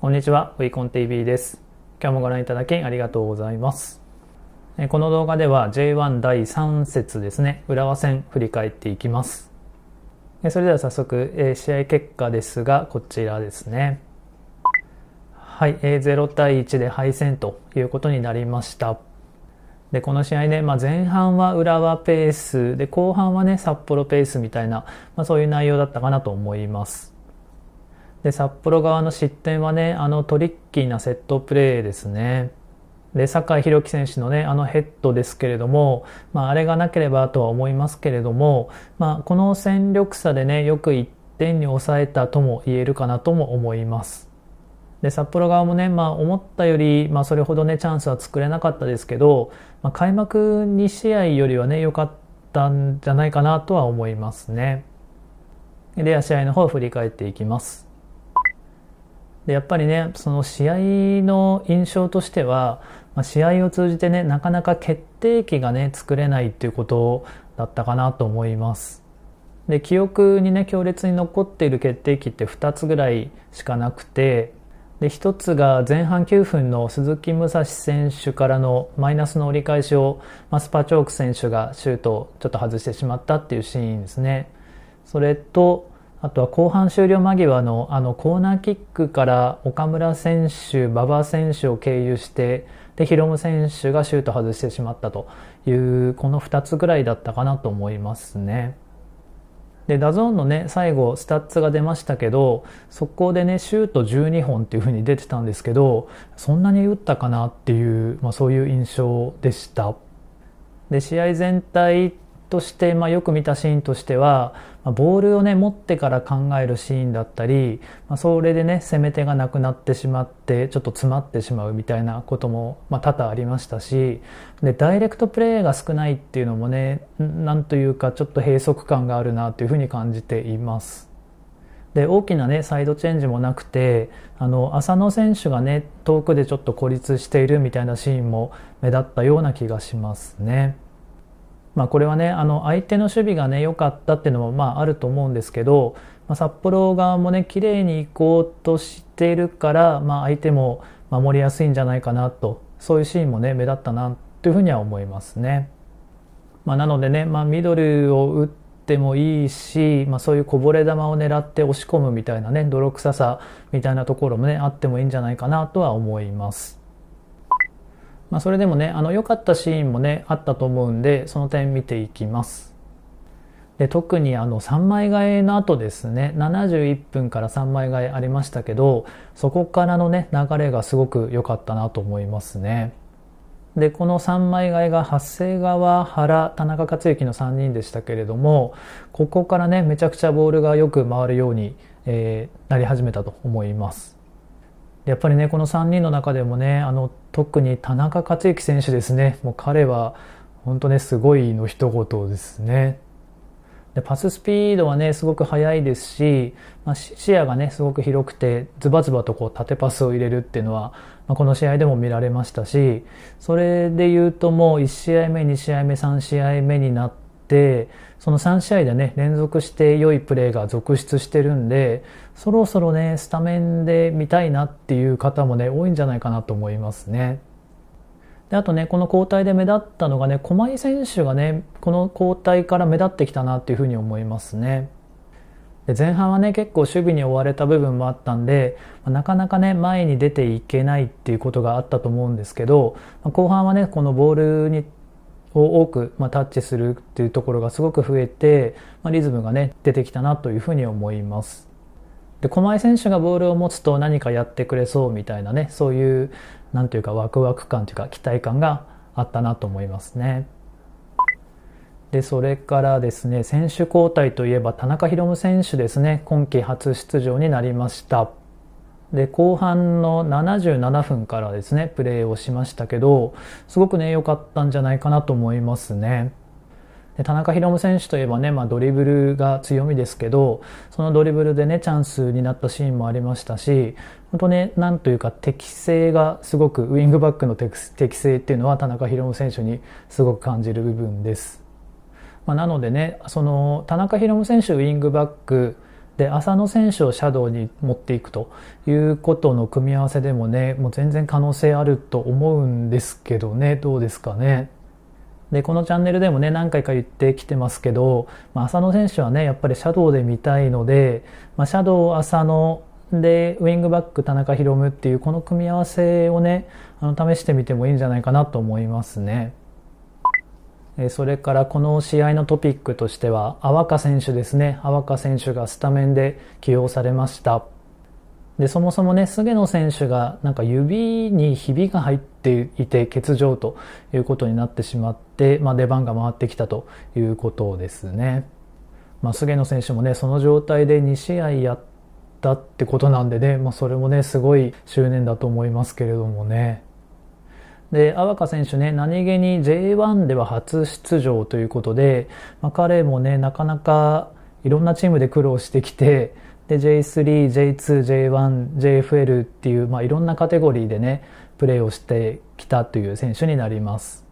こんにちは、ウィコン TV です。今日もご覧いただきありがとうございます。この動画では J1 第3節ですね、浦和戦振り返っていきます。それでは早速、試合結果ですが、こちらですね。はい、0対1で敗戦ということになりました。で、この試合ね、まあ、前半は浦和ペース、で、後半はね、札幌ペースみたいな、まあ、そういう内容だったかなと思います。で、札幌側の失点はね、あのトリッキーなセットプレーですね。で、酒井宏樹選手のね、あのヘッドですけれども、まあ、あれがなければとは思いますけれども、まあ、この戦力差でね、よく1点に抑えたとも言えるかなとも思います。で、札幌側もね、まあ、思ったより、まあ、それほどね、チャンスは作れなかったですけど、まあ、開幕2試合よりはね、良かったんじゃないかなとは思いますね。では、試合の方を振り返っていきます。でやっぱりねその試合の印象としては、まあ、試合を通じてねなかなか決定機がね作れないっていうことだったかなと思います。で記憶にね強烈に残っている決定機って2つぐらいしかなくてで1つが前半9分の鈴木武蔵選手からのマイナスの折り返しを、まあ、スパチョーク選手がシュートをちょっと外してしまったっていうシーンですね。それとあとは後半終了間際のあのコーナーキックから岡村選手、馬場選手を経由してでヒロム選手がシュート外してしまったというこの2つぐらいだったかなと思いますね。でダゾーンのね最後スタッツが出ましたけど速攻でねシュート12本っていう風に出てたんですけどそんなに打ったかなっていう、まあ、そういう印象でした。で試合全体として、まあ、よく見たシーンとしては、まあ、ボールをね持ってから考えるシーンだったり、まあ、それでね攻め手がなくなってしまってちょっと詰まってしまうみたいなことも、まあ、多々ありましたしでダイレクトプレーが少ないっていうのもねなんというかちょっと閉塞感があるなというふうに感じています。で大きな、ね、サイドチェンジもなくてあの浅野選手が、ね、遠くでちょっと孤立しているみたいなシーンも目立ったような気がしますね。まあ、これはねあの相手の守備がね良かったっていうのもまああると思うんですけど、まあ、札幌側もね綺麗に行こうとしているから、まあ、相手も守りやすいんじゃないかなとそういうシーンもね目立ったなというふうには思いますね。まあ、なのでね、まあ、ミドルを打ってもいいし、まあ、そういうこぼれ球を狙って押し込むみたいなね泥臭さみたいなところもねあってもいいんじゃないかなとは思います。まあ、それでもね、あの、良かったシーンもね、あったと思うんで、その点見ていきます。で、特にあの、3枚替えの後ですね、71分から3枚替えありましたけど、そこからのね、流れがすごく良かったなと思いますね。で、この3枚替えが長谷川、原、田中克之の3人でしたけれども、ここからね、めちゃくちゃボールがよく回るように、えー、なり始めたと思います。やっぱりねこの3人の中でもねあの特に田中克之選手ですねもう彼は本当ねすごいの一言ですね。でパススピードはねすごく速いですし、まあ、視野がねすごく広くてズバズバとこう縦パスを入れるっていうのは、まあ、この試合でも見られましたしそれで言うともう1試合目2試合目3試合目になって、その3試合でね、連続して良いプレーが続出してるんで、そろそろね、スタメンで見たいなっていう方もね、多いんじゃないかなと思いますね。であとねこの交代で目立ったのがね駒井選手がねこの交代から目立ってきたなっていうふうに思いますね。で前半はね結構守備に追われた部分もあったんでなかなかね前に出ていけないっていうことがあったと思うんですけど後半はねこのボールにを多く、まあ、タッチするっていうところがすごく増えて、まあ、リズムがね出てきたなというふうに思います。で駒井選手がボールを持つと何かやってくれそうみたいなねそういうなんていうかワクワク感というか期待感があったなと思いますね。でそれからですね選手交代といえば田中宏夢選手ですね今季初出場になりました。で後半の77分からですねプレーをしましたけどすごくね良かったんじゃないかなと思いますね。で田中宏選手といえばね、まあ、ドリブルが強みですけどそのドリブルでねチャンスになったシーンもありましたし本当ねなんというか適性がすごくウイングバックの適性っていうのは田中宏選手にすごく感じる部分です。まあ、なのでねその田中宏選手ウイングバックで浅野選手をシャドウに持っていくということの組み合わせでもねもう全然可能性あると思うんですけどねどうですかね。でこのチャンネルでもね何回か言ってきてますけど、まあ、浅野選手はねやっぱりシャドウで見たいので、まあ、シャドウ浅野でウイングバック田中宏夢っていうこの組み合わせをねあの試してみてもいいんじゃないかなと思いますね。それからこの試合のトピックとしては、阿波選手ですね。阿波選手がスタメンで起用されました。で、そもそもね、菅野選手がなんか指にひびが入っていて欠場ということになってしまって、まあ、出番が回ってきたということですね。まあ、菅野選手もね、その状態で2試合やったってことなんでね、まあ、それもね、すごい執念だと思いますけれどもね。で、阿波香選手ね、何気に J1 では初出場ということで、まあ、彼もね、なかなかいろんなチームで苦労してきて、で、J3、J2、J1、JFL っていう、まあ、いろんなカテゴリーでね、プレーをしてきたという選手になります。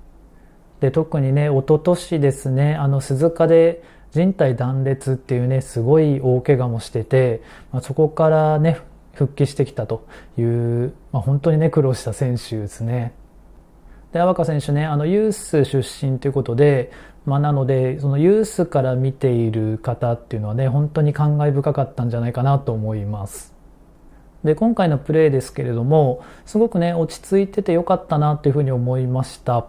で、特にね、一昨年ですね、あの、鈴鹿で人体断裂っていうね、すごい大怪我もしてて、まあ、そこからね、復帰してきたという、まあ、本当にね、苦労した選手ですね。で、阿波選手ね、あの、ユース出身ということで、まあ、なので、そのユースから見ている方っていうのはね、本当に感慨深かったんじゃないかなと思います。で、今回のプレーですけれども、すごくね、落ち着いててよかったなというふうに思いました。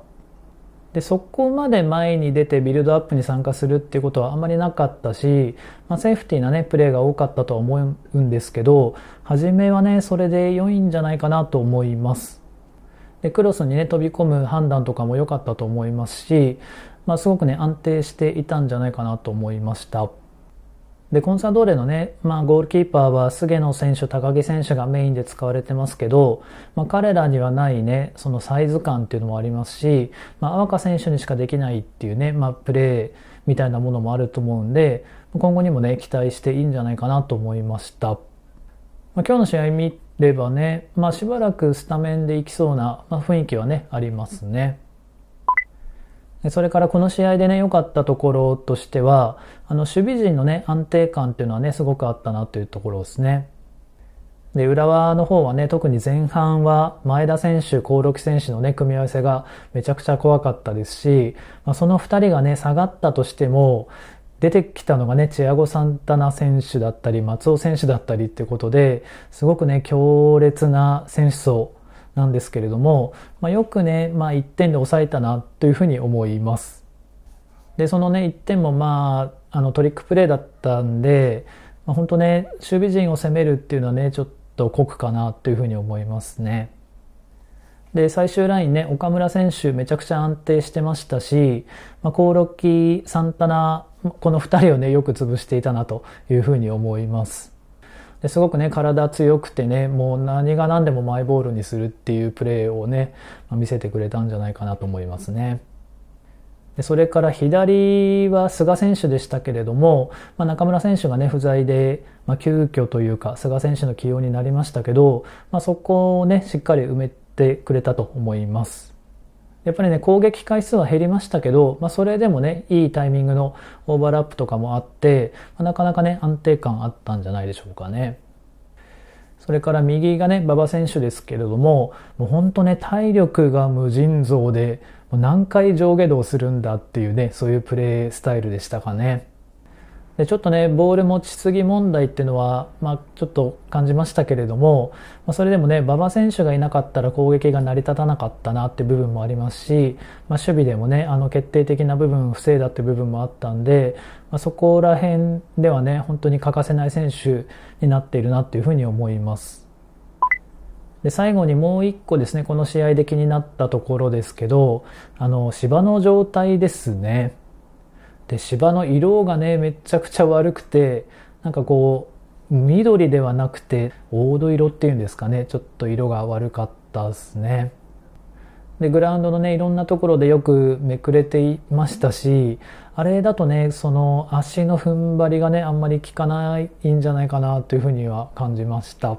で、そこまで前に出てビルドアップに参加するっていうことはあまりなかったし、まあ、セーフティーなね、プレーが多かったとは思うんですけど、初めはね、それで良いんじゃないかなと思います。でクロスにね飛び込む判断とかも良かったと思いますし、まあ、すごくね安定していたんじゃないかなと思いましたでコンサドーレのね、まあ、ゴールキーパーは菅野選手高木選手がメインで使われてますけど、まあ、彼らにはないねそのサイズ感っていうのもありますし、まあ、阿選手にしかできないっていうね、まあ、プレーみたいなものもあると思うんで今後にもね期待していいんじゃないかなと思いました。ま今日の試合見ればね、まあ、しばらくスタメンでいきそうな、まあ、雰囲気はね、ありますね。それからこの試合でね、良かったところとしては、あの、守備陣のね、安定感っていうのはね、すごくあったなというところですね。で、浦和の方はね、特に前半は前田選手、興梠選手のね、組み合わせがめちゃくちゃ怖かったですし、まあ、その2人がね、下がったとしても、出てきたのがね、チアゴ・サンタナ選手だったり、松尾選手だったりってことで、すごくね、強烈な選手層なんですけれども、まあ、よくね、まあ、1点で抑えたなというふうに思います。で、そのね、1点もまあ、あのトリックプレーだったんで、まあ、本当ね、守備陣を攻めるっていうのはね、ちょっと酷かなというふうに思いますね。で、最終ラインね、岡村選手めちゃくちゃ安定してましたし、まあ、コオロキ、サンタナこの2人をね、よく潰していたなというふうに思います。ですごくね、体強くてね、もう何が何でもマイボールにするっていうプレーをね、見せてくれたんじゃないかなと思いますね。でそれから左は菅選手でしたけれども、まあ、中村選手がね、不在で、まあ、急遽というか、菅選手の起用になりましたけど、まあ、そこをね、しっかり埋めてくれたと思います。やっぱりね、攻撃回数は減りましたけど、まあ、それでもね、いいタイミングのオーバーラップとかもあって、まあ、なかなかね、安定感あったんじゃないでしょうかね。それから右がね、馬場選手ですけれども、もう本当ね、体力が無尽蔵で、もう何回上下動するんだっていうね、そういうプレースタイルでしたかね。でちょっとねボール持ちすぎ問題っていうのは、まあ、ちょっと感じましたけれども、まあ、それでもね馬場選手がいなかったら攻撃が成り立たなかったなって部分もありますし、まあ、守備でもねあの決定的な部分を防いだって部分もあったんで、まあ、そこら辺ではね本当に欠かせない選手になっているなっていうふうに思います。で最後にもう一個ですねこの試合で気になったところですけどあの芝の状態ですね。で芝の色がねめちゃくちゃ悪くてなんかこう緑ではなくて黄土色っていうんですかねちょっと色が悪かったですね。でグラウンドのねいろんなところでよくめくれていましたしあれだとねその足の踏ん張りがねあんまり効かないんじゃないかなというふうには感じました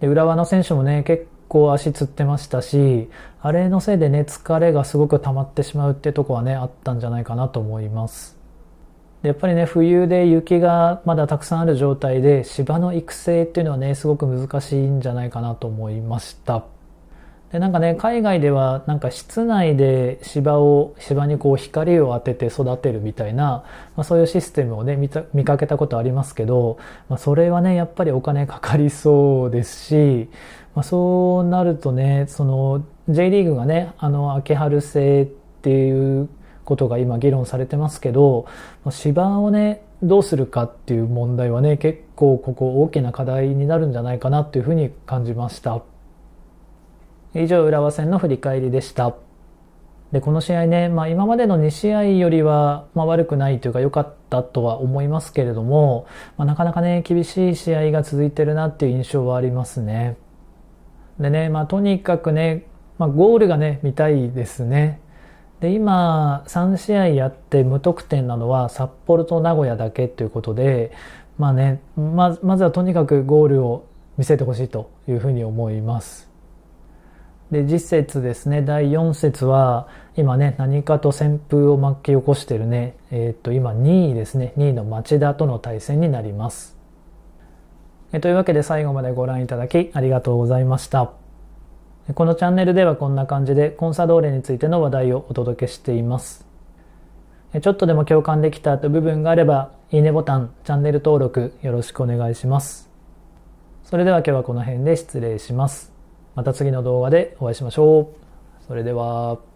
で浦和の選手もね結構足つってましたし、あれのせいでね、疲れがすごく溜まってしまうってとこはね、あったんじゃないかなと思います。でやっぱりね、冬で雪がまだたくさんある状態で、芝の育成っていうのはね、すごく難しいんじゃないかなと思いました。でなんかね海外ではなんか室内で芝を芝にこう光を当てて育てるみたいな、まあ、そういうシステムをね見かけたことありますけど、まあ、それはねやっぱりお金かかりそうですし、まあ、そうなるとねその J リーグがねあの秋春制っていうことが今議論されてますけど芝をねどうするかっていう問題はね結構ここ大きな課題になるんじゃないかなっていうふうに感じました。以上、浦和戦の振り返りでした。で、この試合ね、まあ、今までの2試合よりは、まあ、悪くないというか良かったとは思いますけれども、まあ、なかなかね、厳しい試合が続いてるなっていう印象はありますね。でね、まあ、とにかくね、まあ、ゴールがね、見たいですね。で、今、3試合やって無得点なのは札幌と名古屋だけということで、まあね、ままずはとにかくゴールを見せてほしいというふうに思います。で、実節ですね、第4節は、今ね、何かと旋風を巻き起こしてるね、えっ、ー、と、今2位ですね、2位の町田との対戦になります。えというわけで最後までご覧いただきありがとうございました。このチャンネルではこんな感じでコンサドーレについての話題をお届けしています。ちょっとでも共感できたという部分があれば、いいねボタン、チャンネル登録よろしくお願いします。それでは今日はこの辺で失礼します。また次の動画でお会いしましょう。それでは。